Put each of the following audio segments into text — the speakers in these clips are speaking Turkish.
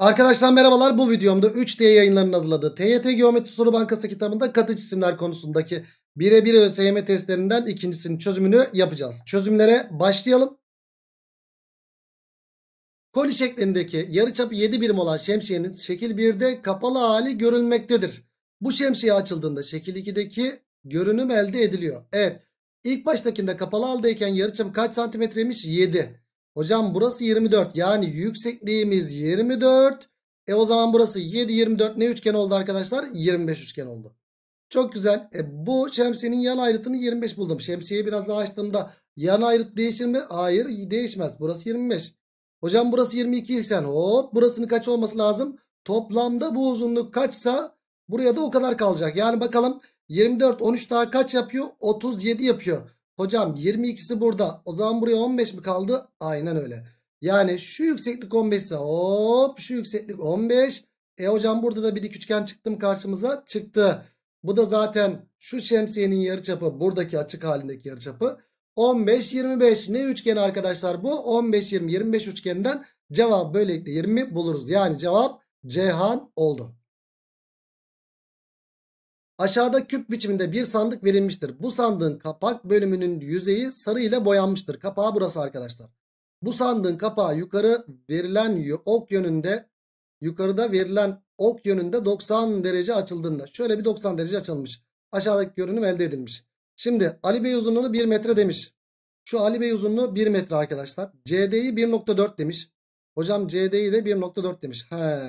Arkadaşlar merhabalar bu videomda 3D yayınlarının hazırladığı TYT Geometri Soru Bankası kitabında katı cisimler konusundaki birebir ÖSYM testlerinden ikincisinin çözümünü yapacağız. Çözümlere başlayalım. Koli şeklindeki yarıçapı 7 birim olan şemsiyenin şekil 1'de kapalı hali görülmektedir. Bu şemsiye açıldığında şekil 2'deki görünüm elde ediliyor. Evet ilk baştakinde kapalı haldeyken yarıçapı kaç santimetremiş? 7. Hocam burası 24. Yani yüksekliğimiz 24. E o zaman burası 7, 24 ne üçgen oldu arkadaşlar? 25 üçgen oldu. Çok güzel. E, bu şemsiyenin yan ayrıtını 25 buldum. Şemsiyeyi biraz daha açtığımda yan ayrıt değişir mi? Hayır değişmez. Burası 25. Hocam burası 22 eksen. Hop burasının kaç olması lazım? Toplamda bu uzunluk kaçsa buraya da o kadar kalacak. Yani bakalım 24 13 daha kaç yapıyor? 37 yapıyor. Hocam 22'si burada. O zaman buraya 15 mi kaldı? Aynen öyle. Yani şu yükseklik 15 ise hop şu yükseklik 15. E hocam burada da bir dik üçgen çıktı mı karşımıza? Çıktı. Bu da zaten şu şemsiyenin yarıçapı buradaki açık halindeki yarıçapı. 15 25 ne üçgen arkadaşlar bu? 15 20 25 üçgeninden cevap böylelikle 20 buluruz. Yani cevap Cihan oldu. Aşağıda küp biçiminde bir sandık verilmiştir. Bu sandığın kapak bölümünün yüzeyi sarı ile boyanmıştır. Kapağı burası arkadaşlar. Bu sandığın kapağı yukarı verilen ok yönünde yukarıda verilen ok yönünde 90 derece açıldığında şöyle bir 90 derece açılmış. Aşağıdaki görünüm elde edilmiş. Şimdi Ali Bey uzunluğunu 1 metre demiş. Şu Ali Bey uzunluğu 1 metre arkadaşlar. CD'yi 1.4 demiş. Hocam CD'yi de 1.4 demiş. He.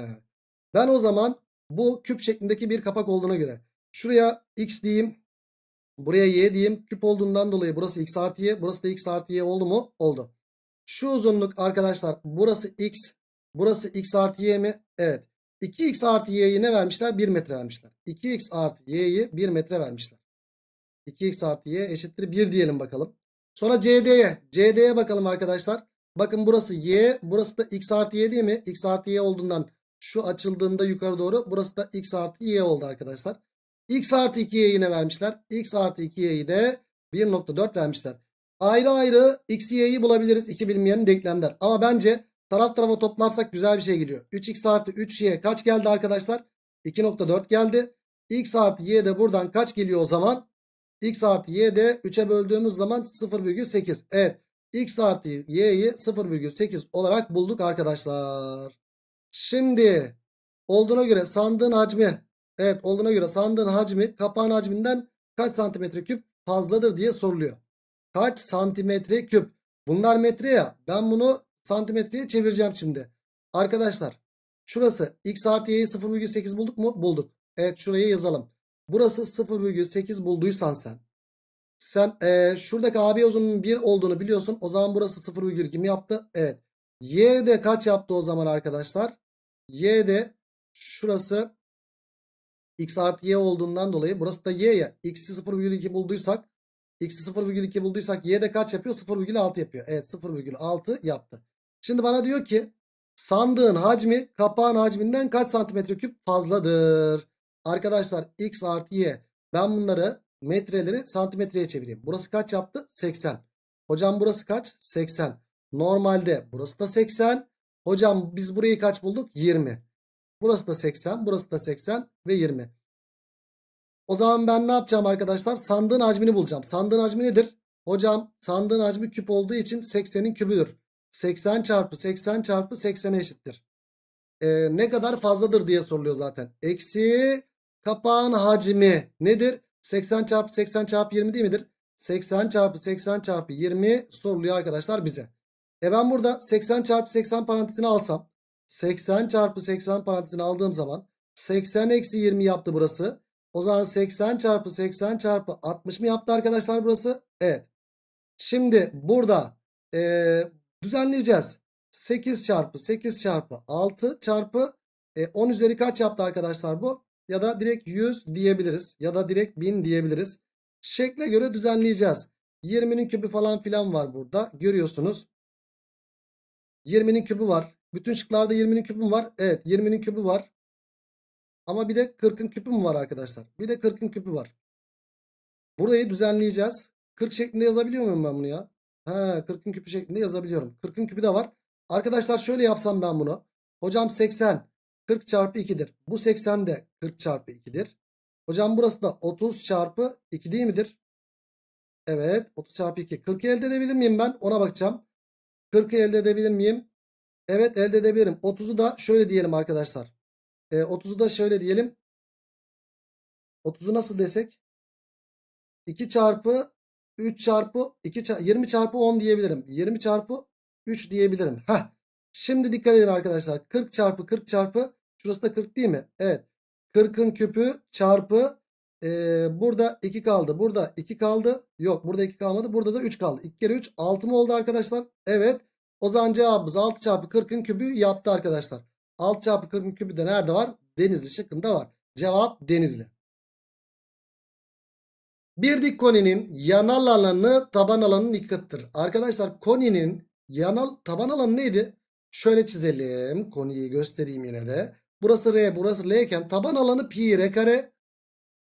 Ben o zaman bu küp şeklindeki bir kapak olduğuna göre Şuraya x diyeyim. Buraya y diyeyim. Küp olduğundan dolayı burası x artı y. Burası da x artı y oldu mu? Oldu. Şu uzunluk arkadaşlar burası x. Burası x artı y mi? Evet. 2x artı y'yi ne vermişler? 1 metre vermişler. 2x artı y'yi 1 metre vermişler. 2x artı y eşittir 1 diyelim bakalım. Sonra cd'ye. cd'ye bakalım arkadaşlar. Bakın burası y. Burası da x artı y değil mi? x artı y olduğundan şu açıldığında yukarı doğru. Burası da x artı y oldu arkadaşlar. X artı 2'ye yine vermişler. X artı 2'ye de 1.4 vermişler. Ayrı ayrı X, Y'yi bulabiliriz. iki bilmeyenin denklemler. Ama bence taraf tarafa toplarsak güzel bir şey geliyor. 3X artı 3Y kaç geldi arkadaşlar? 2.4 geldi. X artı y'de buradan kaç geliyor o zaman? X artı y'de 3'e böldüğümüz zaman 0,8. Evet. X artı Y'yi 0,8 olarak bulduk arkadaşlar. Şimdi olduğuna göre sandığın hacmi Evet olduğuna göre sandığın hacmi kapağın hacminden kaç santimetre küp fazladır diye soruluyor. Kaç santimetre küp? Bunlar metre ya. Ben bunu santimetreye çevireceğim şimdi. Arkadaşlar şurası x artı y'yi 0,8 bulduk mu? Bulduk. Evet şuraya yazalım. Burası 0,8 bulduysan sen. Sen e, şuradaki AB uzunluğunun 1 olduğunu biliyorsun. O zaman burası 0,2 yaptı? Evet. Y de kaç yaptı o zaman arkadaşlar? Y de şurası x artı y olduğundan dolayı burası da y ya. x'i 0,2 bulduysak x'i 0,2 bulduysak y de kaç yapıyor? 0,6 yapıyor. Evet 0,6 yaptı. Şimdi bana diyor ki sandığın hacmi kapağın hacminden kaç santimetre küp fazladır? Arkadaşlar x artı y ben bunları metreleri santimetreye çevireyim. Burası kaç yaptı? 80. Hocam burası kaç? 80. Normalde burası da 80. Hocam biz burayı kaç bulduk? 20. Burası da 80. Burası da 80 ve 20. O zaman ben ne yapacağım arkadaşlar? Sandığın hacmini bulacağım. Sandığın hacmi nedir? Hocam sandığın hacmi küp olduğu için 80'in kübüdür. 80 çarpı 80 çarpı 80'e eşittir. Ee, ne kadar fazladır diye soruluyor zaten. Eksi kapağın hacmi nedir? 80 çarpı 80 çarpı 20 değil midir? 80 çarpı 80 çarpı 20 soruluyor arkadaşlar bize. E ben burada 80 çarpı 80 parantezini alsam 80 çarpı 80 parantezini aldığım zaman 80 eksi 20 yaptı burası. O zaman 80 çarpı 80 çarpı 60 mı yaptı arkadaşlar burası? Evet. Şimdi burada e, düzenleyeceğiz. 8 çarpı 8 çarpı 6 çarpı e, 10 üzeri kaç yaptı arkadaşlar bu? Ya da direkt 100 diyebiliriz. Ya da direkt 1000 diyebiliriz. Şekle göre düzenleyeceğiz. 20'nin kübü falan filan var burada. Görüyorsunuz. 20'nin kübü var. Bütün şıklarda 20'nin küpü mü var? Evet 20'nin küpü var. Ama bir de 40'ın küpü mü var arkadaşlar? Bir de 40'ın küpü var. Burayı düzenleyeceğiz. 40 şeklinde yazabiliyor muyum ben bunu ya? Ha 40'ın küpü şeklinde yazabiliyorum. 40'ın küpü de var. Arkadaşlar şöyle yapsam ben bunu. Hocam 80 40 çarpı 2'dir. Bu 80 de 40 çarpı 2'dir. Hocam burası da 30 çarpı 2 değil midir? Evet 30 çarpı 2. 40'ı elde edebilir miyim ben? Ona bakacağım. 40'ı elde edebilir miyim? Evet elde edebilirim. 30'u da şöyle diyelim arkadaşlar. E, 30'u da şöyle diyelim. 30'u nasıl desek? 2 çarpı 3 çarpı 2 çarpı, 20 çarpı 10 diyebilirim. 20 çarpı 3 diyebilirim. Heh. Şimdi dikkat edin arkadaşlar. 40 çarpı 40 çarpı şurası da 40 değil mi? Evet. 40'ın küpü çarpı e, burada 2 kaldı. Burada 2 kaldı. Yok burada 2 kalmadı. Burada da 3 kaldı. 2 kere 3 6 mı oldu arkadaşlar? Evet. O zaman cevabımız 6 çarpı 40'ın kübü yaptı arkadaşlar. 6 çarpı 40'ın kübü de nerede var? Denizli şıkkında var. Cevap Denizli. Bir dik koninin yanal alanı taban alanının iki katıdır. Arkadaşlar koninin yanal taban alanı neydi? Şöyle çizelim. koniyi göstereyim yine de. Burası R burası L iken taban alanı pi R kare.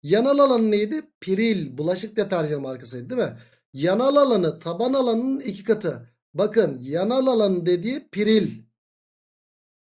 Yanal alanı neydi? Piril. Bulaşık deterjan markasıydı değil mi? Yanal alanı taban alanının iki katı. Bakın yanal alanı dediği piril.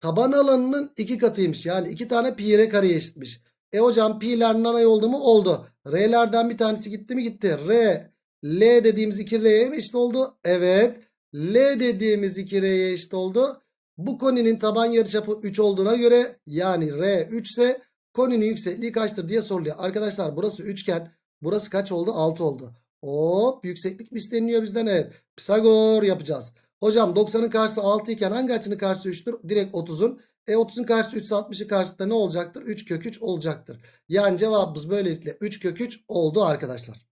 Taban alanının iki katıymış. Yani iki tane pire kareye eşitmiş. E hocam pi'ler nanay oldu mu? Oldu. R'lerden bir tanesi gitti mi? Gitti. R, L dediğimiz iki R'ye mi eşit oldu? Evet. L dediğimiz iki R'ye eşit oldu. Bu koninin taban yarıçapı 3 olduğuna göre yani R 3 ise koninin yüksekliği kaçtır diye soruluyor. Arkadaşlar burası üçgen. Burası kaç oldu? 6 oldu. Hop yükseklik mi isteniyor bizden evet. Pisagor yapacağız. Hocam 90'ın karşısı 6 iken hangi açının karşısı 3'tür? Direkt 30'un. E 30'un karşısı 3 60'ın karşısı da ne olacaktır? 3 kök 3 olacaktır. Yani cevabımız böylelikle 3 kök 3 oldu arkadaşlar.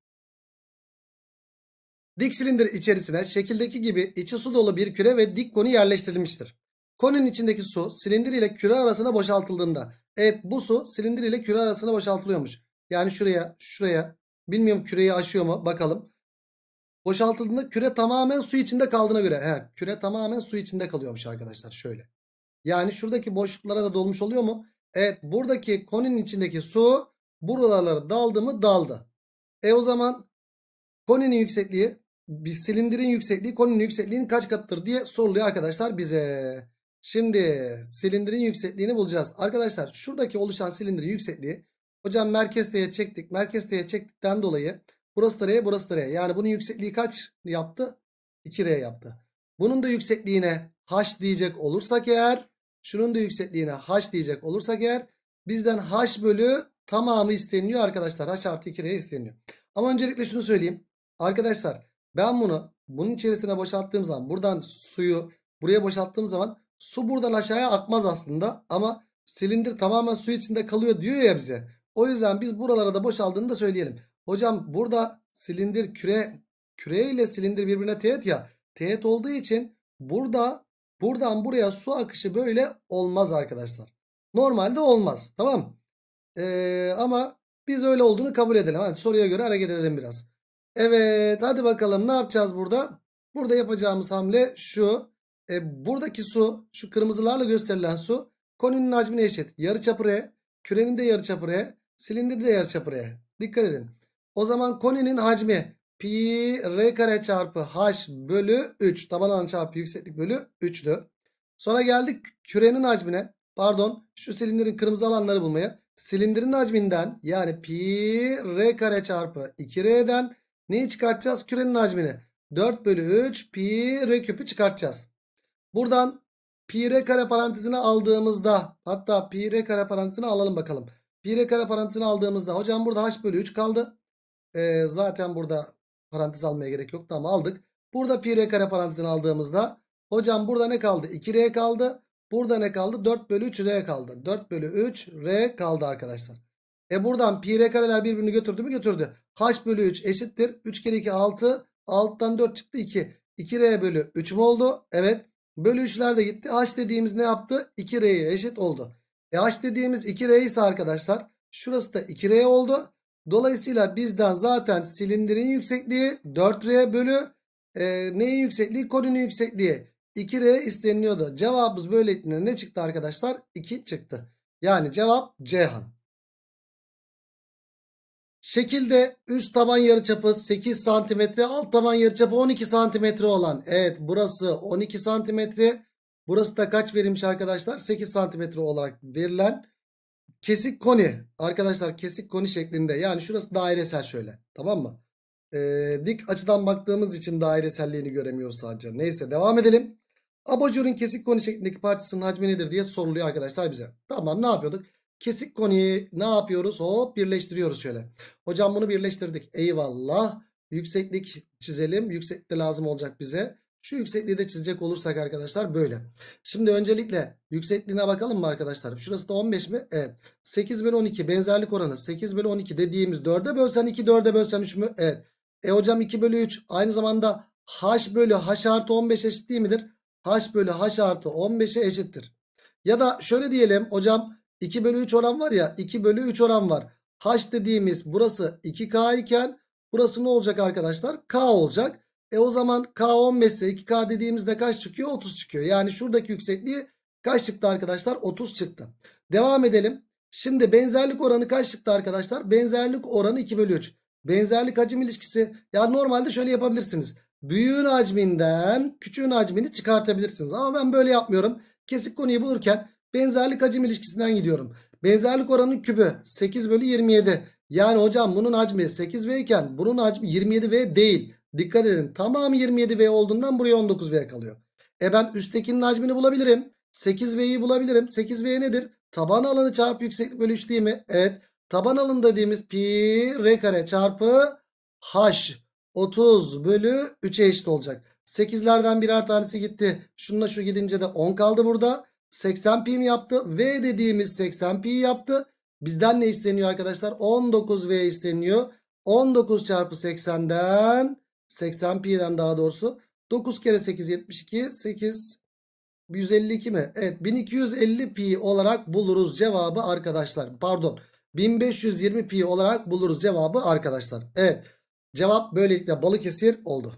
Dik silindir içerisine şekildeki gibi içi su dolu bir küre ve dik koni yerleştirilmiştir. Koninin içindeki su silindir ile küre arasına boşaltıldığında. Evet bu su silindir ile küre arasına boşaltılıyormuş. Yani şuraya şuraya Bilmiyorum küreyi aşıyor mu bakalım. Boşaltıldığında küre tamamen su içinde kaldığına göre. He, küre tamamen su içinde kalıyormuş arkadaşlar şöyle. Yani şuradaki boşluklara da dolmuş oluyor mu? Evet buradaki koninin içindeki su buralara daldı mı daldı. E o zaman koninin yüksekliği bir silindirin yüksekliği koninin yüksekliğinin kaç katıdır diye soruluyor arkadaşlar bize. Şimdi silindirin yüksekliğini bulacağız. Arkadaşlar şuradaki oluşan silindirin yüksekliği Hocam merkez çektik. Merkez çektikten dolayı burası da R burası da R. Yani bunun yüksekliği kaç yaptı? 2R yaptı. Bunun da yüksekliğine H diyecek olursak eğer şunun da yüksekliğine H diyecek olursak eğer bizden H bölü tamamı isteniyor arkadaşlar. H artı 2R isteniyor. Ama öncelikle şunu söyleyeyim. Arkadaşlar ben bunu bunun içerisine boşalttığım zaman buradan suyu buraya boşalttığım zaman su buradan aşağıya akmaz aslında ama silindir tamamen su içinde kalıyor diyor ya bize. O yüzden biz buralara da boşaldığını da söyleyelim. Hocam burada silindir küre küre ile silindir birbirine teğet ya. Teğet olduğu için burada buradan buraya su akışı böyle olmaz arkadaşlar. Normalde olmaz. Tamam. Ee, ama biz öyle olduğunu kabul edelim. Hadi soruya göre hareket edelim biraz. Evet hadi bakalım ne yapacağız burada? Burada yapacağımız hamle şu. E, buradaki su şu kırmızılarla gösterilen su konünün hacmine eşit. Yarı çapı R. Kürenin de yarıçapı R. Silindirin de yarıçapı R. Dikkat edin. O zaman koninin hacmi pi r kare çarpı h bölü 3. Taban alanı çarpı yükseklik bölü 3'tü. Sonra geldik kürenin hacmine. Pardon şu silindirin kırmızı alanları bulmaya. Silindirin hacminden yani pi r kare çarpı 2r'den neyi çıkartacağız? Kürenin hacmini. 4 bölü 3 pi r küpü çıkartacağız. Buradan Pi r kare parantezini aldığımızda hatta pi r kare parantezini alalım bakalım. Pi r kare parantezini aldığımızda hocam burada h bölü 3 kaldı. Ee, zaten burada parantez almaya gerek yoktu ama aldık. Burada pi r kare parantezini aldığımızda hocam burada ne kaldı? 2r kaldı. Burada ne kaldı? 4 bölü 3 r kaldı. 4 bölü 3 r kaldı arkadaşlar. E buradan pi r kareler birbirini götürdü mü? Götürdü. h bölü 3 eşittir. 3 kere 2 6. 6'dan 4 çıktı 2. 2r bölü 3 mü oldu? Evet. Bölü 3'ler de gitti. H dediğimiz ne yaptı? 2R'ye eşit oldu. E H dediğimiz 2R ise arkadaşlar şurası da 2R oldu. Dolayısıyla bizden zaten silindirin yüksekliği 4R bölü e, neyin yüksekliği? Koninin yüksekliği 2R isteniyordu. Cevabımız böylelikle ne çıktı arkadaşlar? 2 çıktı. Yani cevap Cihan. Şekilde üst taban yarıçapı 8 cm, alt taban yarıçapı 12 cm olan. Evet burası 12 cm. Burası da kaç verilmiş arkadaşlar? 8 cm olarak verilen kesik koni. Arkadaşlar kesik koni şeklinde. Yani şurası dairesel şöyle. Tamam mı? Ee, dik açıdan baktığımız için daireselliğini göremiyoruz sadece. Neyse devam edelim. Abajurun kesik koni şeklindeki parçasının hacmi nedir diye soruluyor arkadaşlar bize. Tamam ne yapıyorduk? Kesik konuyu ne yapıyoruz? Hop birleştiriyoruz şöyle. Hocam bunu birleştirdik. Eyvallah. Yükseklik çizelim. Yükseklik de lazım olacak bize. Şu yüksekliği de çizecek olursak arkadaşlar böyle. Şimdi öncelikle yüksekliğine bakalım mı arkadaşlar? Şurası da 15 mi? Evet. 8 bölü 12 benzerlik oranı. 8 bölü 12 dediğimiz 4'e bölsen 2 4'e bölsen 3 mü? Evet. E hocam 2 bölü 3 aynı zamanda h bölü h artı 15 eşit değil midir? h bölü h artı 15'e eşittir. Ya da şöyle diyelim hocam 2 bölü 3 oran var ya 2 bölü 3 oran var. H dediğimiz burası 2K iken burası ne olacak arkadaşlar? K olacak. E o zaman K 15 ise 2K dediğimizde kaç çıkıyor? 30 çıkıyor. Yani şuradaki yüksekliği kaç çıktı arkadaşlar? 30 çıktı. Devam edelim. Şimdi benzerlik oranı kaç çıktı arkadaşlar? Benzerlik oranı 2 bölü 3. Benzerlik hacim ilişkisi. Ya normalde şöyle yapabilirsiniz. Büyüğün hacminden küçüğün hacmini çıkartabilirsiniz. Ama ben böyle yapmıyorum. Kesik konuyu bulurken Benzerlik hacim ilişkisinden gidiyorum. Benzerlik oranının kübü 8 bölü 27. Yani hocam bunun hacmi 8V iken bunun hacmi 27V değil. Dikkat edin tamamı 27V olduğundan buraya 19V kalıyor. E ben üsttekinin hacmini bulabilirim. 8V'yi bulabilirim. 8V nedir? Taban alanı çarpı yükseklik bölü 3 değil mi? Evet. Taban alanı dediğimiz pi r kare çarpı h 30 bölü 3'e eşit olacak. 8'lerden birer tanesi gitti. Şununla şu gidince de 10 kaldı burada. 80 pi mi yaptı? V dediğimiz 80 pi yaptı. Bizden ne isteniyor arkadaşlar? 19 V isteniyor. 19 çarpı 80'den 80 pi'den daha doğrusu 9 kere 8 72 8 152 mi? Evet 1250 pi olarak buluruz cevabı arkadaşlar. Pardon 1520 pi olarak buluruz cevabı arkadaşlar. Evet cevap böylelikle balık esir oldu.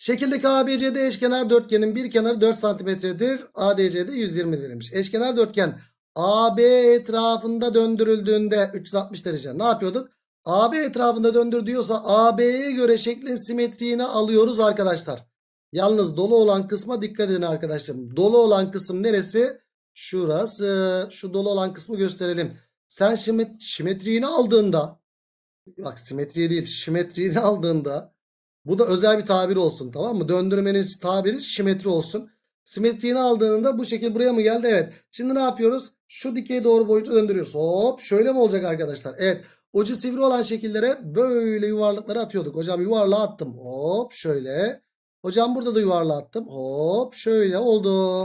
Şekildeki ABCD eşkenar dörtgenin bir kenarı 4 santimetredir. ADCD 120 verilmiş. Eşkenar dörtgen AB etrafında döndürüldüğünde 360 derece ne yapıyorduk? AB etrafında döndür diyorsa AB'ye göre şeklin simetriğini alıyoruz arkadaşlar. Yalnız dolu olan kısma dikkat edin arkadaşlarım. Dolu olan kısım neresi? Şurası. Şu dolu olan kısmı gösterelim. Sen şimdi simetriğini aldığında bak simetriye değil simetriğini aldığında bu da özel bir tabir olsun tamam mı? Döndürmenin tabiri simetri olsun. Simetriğini aldığında bu şekil buraya mı geldi? Evet. Şimdi ne yapıyoruz? Şu dikeye doğru boyunca döndürüyoruz. Hop şöyle mi olacak arkadaşlar? Evet. Ucu sivri olan şekillere böyle yuvarlakları atıyorduk. Hocam yuvarlağı attım. Hop şöyle. Hocam burada da yuvarlağı attım. Hop şöyle oldu.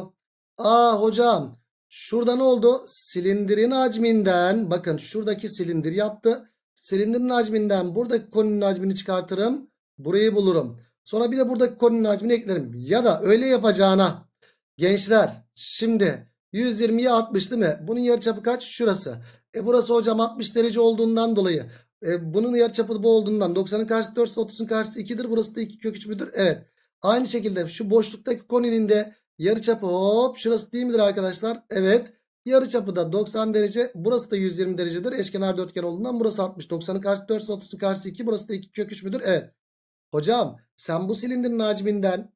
Aa hocam şurada ne oldu? Silindirin hacminden bakın şuradaki silindir yaptı. Silindirin hacminden buradaki koninin hacmini çıkartırım. Burayı bulurum. Sonra bir de buradaki konunun hacmini eklerim. Ya da öyle yapacağına gençler şimdi 120'ye 60 değil mi? Bunun yarıçapı kaç? Şurası. E burası hocam 60 derece olduğundan dolayı. E bunun yarıçapı bu olduğundan 90'ın karşısı 4 30'un karşısı 2'dir. Burası da 2 kök 3 müdür? Evet. Aynı şekilde şu boşluktaki koninin de yarıçapı hop şurası değil midir arkadaşlar? Evet. Yarıçapı da 90 derece. Burası da 120 derecedir. Eşkenar dörtgen olduğundan burası 60. 90'ın karşısı 4 30'un karşısı 2. Burası da 2 kök 3 müdür? Evet. Hocam sen bu silindirin hacminden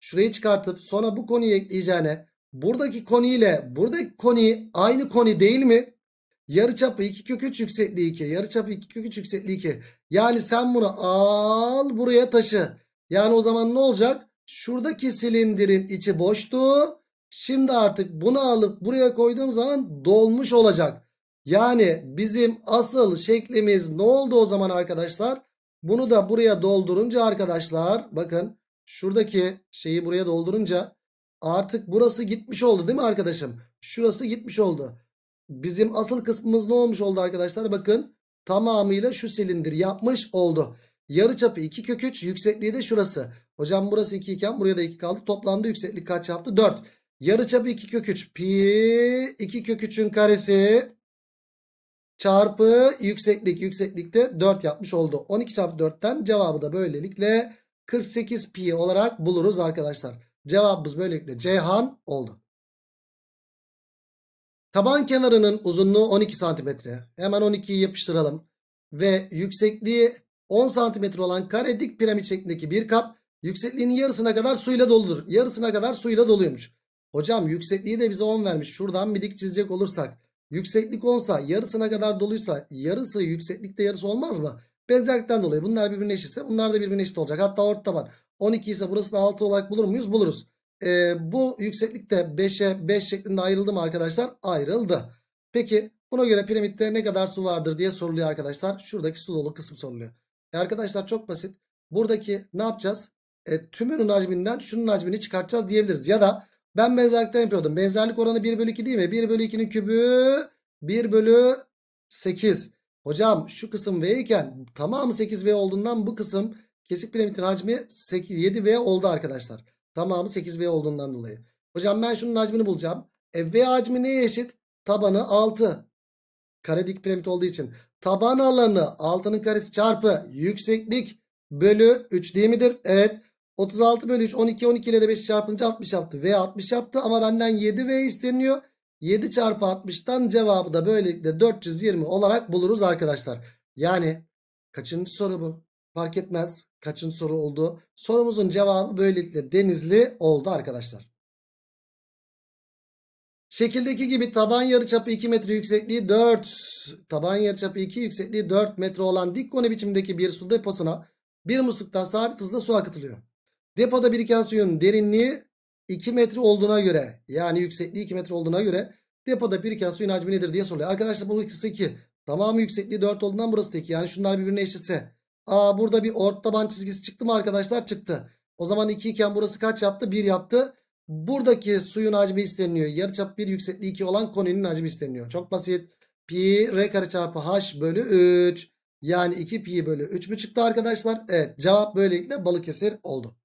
şurayı çıkartıp sonra bu konuyu ekleyeceğine buradaki koni buradaki koni aynı koni değil mi? yarı çapı 2 kök 3 yüksekliği 2. çapı 2 kök 3 yüksekliği 2. Yani sen bunu al buraya taşı. Yani o zaman ne olacak? Şuradaki silindirin içi boştu. Şimdi artık bunu alıp buraya koyduğum zaman dolmuş olacak. Yani bizim asıl şeklimiz ne oldu o zaman arkadaşlar? Bunu da buraya doldurunca arkadaşlar bakın şuradaki şeyi buraya doldurunca artık burası gitmiş oldu değil mi arkadaşım? Şurası gitmiş oldu. Bizim asıl kısmımız ne olmuş oldu arkadaşlar? Bakın tamamıyla şu silindir yapmış oldu. Yarı çapı 2 kök 3 yüksekliği de şurası. Hocam burası 2 iken buraya da 2 kaldı. toplandı yükseklik kaç yaptı? 4. Yarı çapı 2 kök 3 pi 2 kök 3'ün karesi çarpı yükseklik yükseklikte 4 yapmış oldu. 12 çarpı 4'ten cevabı da böylelikle 48 pi olarak buluruz arkadaşlar. Cevabımız böylelikle Ceyhan oldu. Taban kenarının uzunluğu 12 santimetre. Hemen 12'yi yapıştıralım. Ve yüksekliği 10 santimetre olan kare dik piramit şeklindeki bir kap yüksekliğinin yarısına kadar suyla doludur. Yarısına kadar suyla doluymuş. Hocam yüksekliği de bize 10 vermiş. Şuradan bir dik çizecek olursak Yükseklik 10'sa yarısına kadar doluysa yarısı yükseklikte yarısı olmaz mı? Benzerlikten dolayı bunlar birbirine eşitse bunlar da birbirine eşit olacak. Hatta orta var. 12 ise burası da 6 olarak bulur muyuz? Buluruz. Ee, bu yükseklikte 5'e 5 şeklinde ayrıldı mı arkadaşlar? Ayrıldı. Peki buna göre piramitte ne kadar su vardır diye soruluyor arkadaşlar. Şuradaki su dolu kısım soruluyor. E arkadaşlar çok basit. Buradaki ne yapacağız? E, tümünün hacminden şunun hacmini çıkartacağız diyebiliriz. Ya da ben benzerlikten yapıyordum. Benzerlik oranı 1 bölü 2 değil mi? 1 bölü 2'nin kübü 1 bölü 8. Hocam şu kısım V iken tamamı 8V olduğundan bu kısım kesik piramitin hacmi 8, 7V oldu arkadaşlar. Tamamı 8V olduğundan dolayı. Hocam ben şunun hacmini bulacağım. E, v hacmi neye eşit? Tabanı 6. Kare dik piramit olduğu için. Taban alanı 6'nın karesi çarpı yükseklik bölü 3 değil midir? Evet. 36 bölü 3 12 12 ile de 5 çarpınca 60 yaptı. V 60 yaptı ama benden 7V isteniyor. 7 çarpı 60'tan cevabı da böylelikle 420 olarak buluruz arkadaşlar. Yani kaçıncı soru bu? Fark etmez kaçıncı soru oldu. Sorumuzun cevabı böylelikle denizli oldu arkadaşlar. Şekildeki gibi taban yarıçapı 2 metre yüksekliği 4 taban yarıçapı 2 yüksekliği 4 metre olan dik koni biçimindeki bir su deposuna bir musluktan sabit hızla su akıtılıyor. Depoda biriken suyun derinliği 2 metre olduğuna göre yani yüksekliği 2 metre olduğuna göre depoda biriken suyun hacmi nedir diye soruluyor. Arkadaşlar bu ikisi 2. Tamamı yüksekliği 4 olduğundan burası da 2. Yani şunlar birbirine eşitse. Aa burada bir ort taban çizgisi çıktı mı arkadaşlar? Çıktı. O zaman 2 iken burası kaç yaptı? 1 yaptı. Buradaki suyun hacmi isteniliyor. Yarıçap 1 yüksekliği 2 olan koninin hacmi isteniyor. Çok basit. Pi r kare çarpı h bölü 3. Yani 2 pi bölü 3 mü çıktı arkadaşlar? Evet cevap böylelikle balık Balıkesir oldu.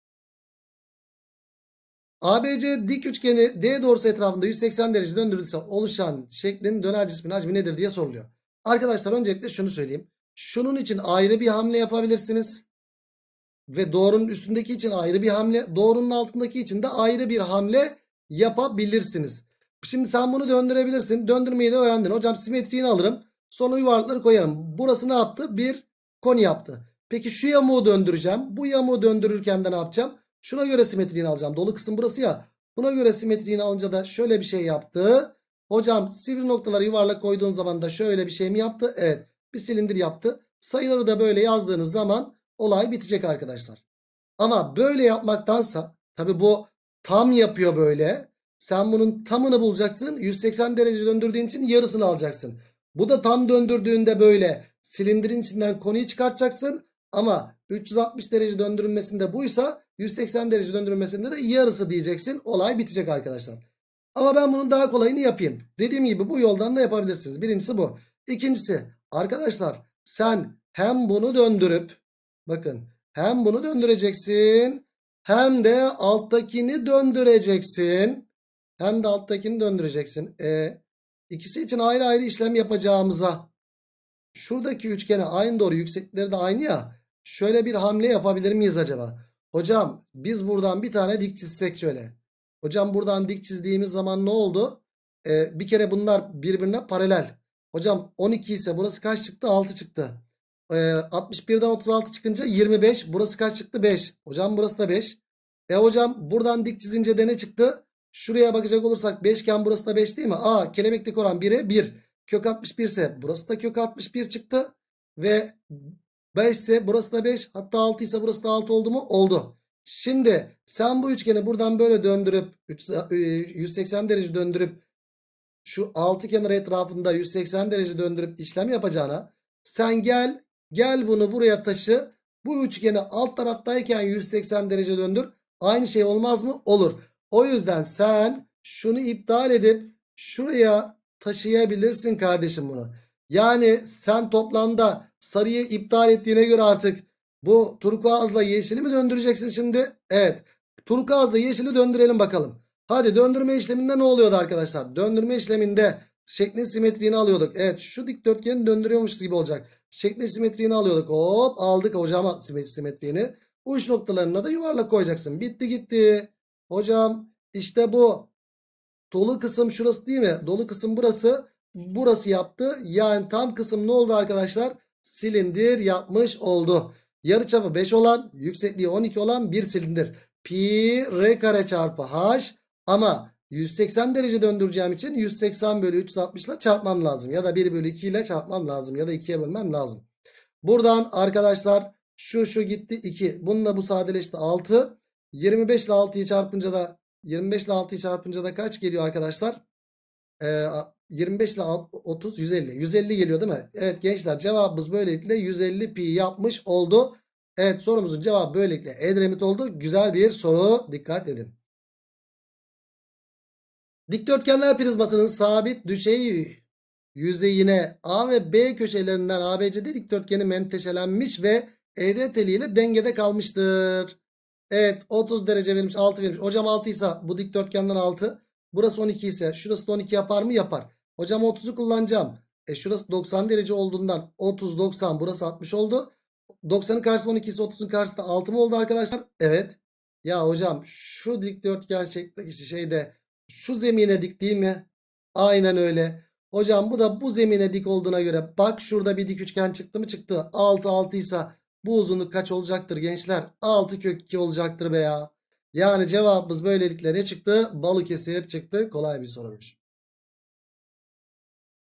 ABC dik üçgeni D doğrusu etrafında 180 derece döndürülse oluşan şeklin döner cismin hacmi nedir diye soruluyor. Arkadaşlar öncelikle şunu söyleyeyim. Şunun için ayrı bir hamle yapabilirsiniz. Ve doğrunun üstündeki için ayrı bir hamle. Doğrunun altındaki için de ayrı bir hamle yapabilirsiniz. Şimdi sen bunu döndürebilirsin. Döndürmeyi de öğrendin. Hocam simetriğini alırım. Sonra yuvarlakları koyarım. Burası ne yaptı? Bir koni yaptı. Peki şu yamuğu döndüreceğim. Bu yamuğu döndürürken de ne yapacağım? Şuna göre simetriğini alacağım. Dolu kısım burası ya. Buna göre simetriğini alınca da şöyle bir şey yaptı. Hocam sivri noktaları yuvarlak koyduğun zaman da şöyle bir şey mi yaptı? Evet. Bir silindir yaptı. Sayıları da böyle yazdığınız zaman olay bitecek arkadaşlar. Ama böyle yapmaktansa tabi bu tam yapıyor böyle. Sen bunun tamını bulacaksın. 180 derece döndürdüğün için yarısını alacaksın. Bu da tam döndürdüğünde böyle silindirin içinden konuyu çıkartacaksın. Ama 360 derece döndürülmesinde buysa 180 derece döndürmesinde de yarısı diyeceksin. Olay bitecek arkadaşlar. Ama ben bunun daha kolayını yapayım. Dediğim gibi bu yoldan da yapabilirsiniz. Birincisi bu. İkincisi arkadaşlar sen hem bunu döndürüp bakın hem bunu döndüreceksin hem de alttakini döndüreceksin. Hem de alttakini döndüreceksin. E, ikisi için ayrı ayrı işlem yapacağımıza şuradaki üçgene aynı doğru yükseklikleri de aynı ya. Şöyle bir hamle yapabilir miyiz acaba? Hocam biz buradan bir tane dik çizsek şöyle. Hocam buradan dik çizdiğimiz zaman ne oldu? Ee, bir kere bunlar birbirine paralel. Hocam 12 ise burası kaç çıktı? 6 çıktı. Ee, 61'den 36 çıkınca 25. Burası kaç çıktı? 5. Hocam burası da 5. E hocam buradan dik çizince de ne çıktı? Şuraya bakacak olursak 5 iken burası da 5 değil mi? Aa kelebeklik oran 1'e 1. Kök 61 ise burası da kök 61 çıktı. Ve 5 ise burası da 5. Hatta 6 ise burası da 6 oldu mu? Oldu. Şimdi sen bu üçgeni buradan böyle döndürüp 180 e, derece döndürüp şu 6 kenar etrafında 180 derece döndürüp işlem yapacağına sen gel gel bunu buraya taşı bu üçgeni alt taraftayken 180 derece döndür. Aynı şey olmaz mı? Olur. O yüzden sen şunu iptal edip şuraya taşıyabilirsin kardeşim bunu. Yani sen toplamda sarıyı iptal ettiğine göre artık bu turkuazla yeşili mi döndüreceksin şimdi? Evet. Turkuazla yeşili döndürelim bakalım. Hadi döndürme işleminde ne oluyordu arkadaşlar? Döndürme işleminde şeklin simetriğini alıyorduk. Evet şu dikdörtgeni döndürüyormuş gibi olacak. Şeklin simetriğini alıyorduk. Hop aldık hocama simetriğini. Uç noktalarına da yuvarlak koyacaksın. Bitti gitti. Hocam işte bu. Dolu kısım şurası değil mi? Dolu kısım burası. Burası yaptı. Yani tam kısım ne oldu arkadaşlar? silindir yapmış oldu. Yarıçapı 5 olan yüksekliği 12 olan bir silindir. Pi r kare çarpı h ama 180 derece döndüreceğim için 180 bölü 360 ile çarpmam lazım. Ya da 1 bölü 2 ile çarpmam lazım. Ya da 2'ye bölmem lazım. Buradan arkadaşlar şu şu gitti 2. Bununla bu sadeleşti 6. 25 ile 6'yı çarpınca da 25 ile 6'yı çarpınca da kaç geliyor arkadaşlar? Ee, 25 ile 30 150. 150 geliyor değil mi? Evet gençler cevabımız böylelikle 150 pi yapmış oldu. Evet sorumuzun cevabı böylelikle Edremit oldu. Güzel bir soru. Dikkat edin. Dikdörtgenler prizmasının sabit düşey yüzeyine A ve B köşelerinden ABCD dikdörtgeni menteşelenmiş ve ED teliyle dengede kalmıştır. Evet 30 derece verilmiş 6 verilmiş. Hocam 6 ise bu dikdörtgenden 6. Burası 12 ise şurası da 12 yapar mı? Yapar. Hocam 30'u kullanacağım. E şurası 90 derece olduğundan 30 90 burası 60 oldu. 90'ın karşısı 12 ise 30'un karşısı da 6 mı oldu arkadaşlar? Evet. Ya hocam şu dikdörtgen şeklindeki şey şeyde şu zemine dik değil mi? Aynen öyle. Hocam bu da bu zemine dik olduğuna göre bak şurada bir dik üçgen çıktı mı çıktı. 6 6 ise bu uzunluk kaç olacaktır gençler? 6 kök 2 olacaktır be ya. Yani cevabımız böylelikle ne çıktı? Balıkesir çıktı. Kolay bir sorumuş.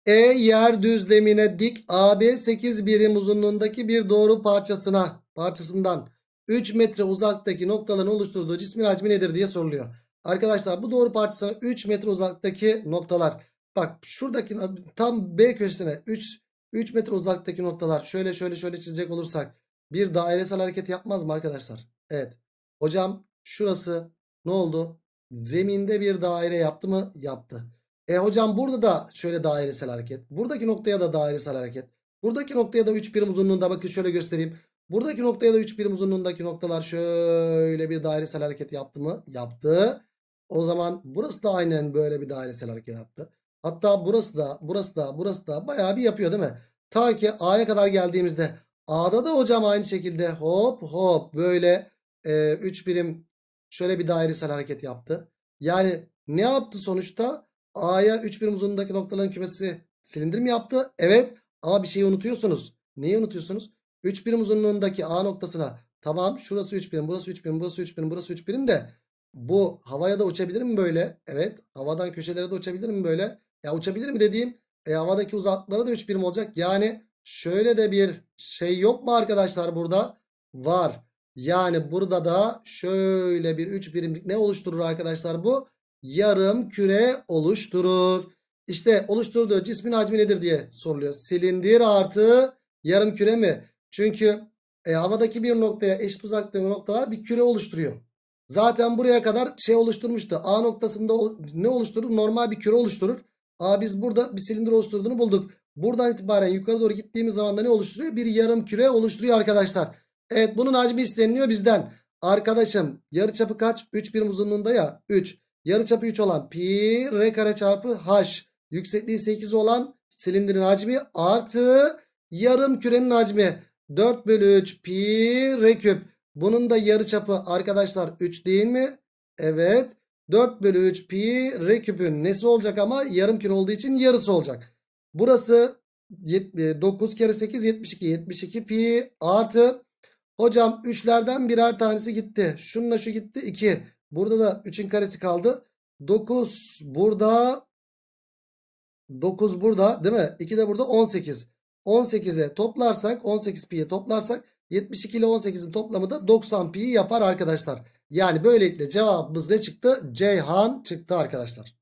E yer düzlemine dik AB 8 birim uzunluğundaki bir doğru parçasına parçasından 3 metre uzaktaki noktaların oluşturduğu cismin hacmi nedir diye soruluyor. Arkadaşlar bu doğru parçasına 3 metre uzaktaki noktalar. Bak şuradaki tam B köşesine 3 3 metre uzaktaki noktalar şöyle şöyle şöyle çizecek olursak bir dairesel hareket yapmaz mı arkadaşlar? Evet. Hocam şurası ne oldu? Zeminde bir daire yaptı mı? Yaptı. E hocam burada da şöyle dairesel hareket. Buradaki noktaya da dairesel hareket. Buradaki noktaya da 3 birim uzunluğunda bakın şöyle göstereyim. Buradaki noktaya da 3 birim uzunluğundaki noktalar şöyle bir dairesel hareket yaptı mı? Yaptı. O zaman burası da aynen böyle bir dairesel hareket yaptı. Hatta burası da burası da burası da bayağı bir yapıyor değil mi? Ta ki A'ya kadar geldiğimizde A'da da hocam aynı şekilde hop hop böyle 3 e, birim şöyle bir dairesel hareket yaptı. Yani ne yaptı sonuçta? A'ya 3 birim uzunluğundaki noktaların kümesi silindir mi yaptı? Evet ama bir şeyi unutuyorsunuz. Neyi unutuyorsunuz? 3 birim uzunluğundaki A noktasına tamam şurası 3 birim, burası 3 birim, burası 3 birim, burası 3 birim de bu havaya da uçabilir mi böyle? Evet. Havadan köşelere de uçabilir mi böyle? Ya uçabilir mi dediğim e, havadaki uzaklıkları da 3 birim olacak. Yani şöyle de bir şey yok mu arkadaşlar burada? Var. Yani burada da şöyle bir 3 birimlik ne oluşturur arkadaşlar bu? yarım küre oluşturur. İşte oluşturduğu cismin hacmi nedir diye soruluyor. Silindir artı yarım küre mi? Çünkü e, havadaki bir noktaya eşit uzaklıkta noktalar bir küre oluşturuyor. Zaten buraya kadar şey oluşturmuştu. A noktasında ne oluşturur? Normal bir küre oluşturur. A biz burada bir silindir oluşturduğunu bulduk. Buradan itibaren yukarı doğru gittiğimiz zaman da ne oluşturuyor? Bir yarım küre oluşturuyor arkadaşlar. Evet bunun hacmi isteniliyor bizden. Arkadaşım yarıçapı kaç? 3 birim uzunluğunda ya 3. Yarıçapı 3 olan pi r kare çarpı h. Yüksekliği 8 olan silindirin hacmi artı yarım kürenin hacmi 4 bölü 3 pi r küp. Bunun da yarıçapı arkadaşlar 3 değil mi? Evet. 4 bölü 3 pi r küpün nesi olacak ama yarım küre olduğu için yarısı olacak. Burası 9 e, kere 8 72 72 pi artı hocam 3'lerden birer tanesi gitti. Şununla şu gitti 2. Burada da 3'ün karesi kaldı. 9 burada 9 burada değil mi? 2 de burada 18. 18'e toplarsak 18 pi'ye toplarsak 72 ile 18'in toplamı da 90 pi'yi yapar arkadaşlar. Yani böylelikle cevabımız ne çıktı? Ceyhan çıktı arkadaşlar.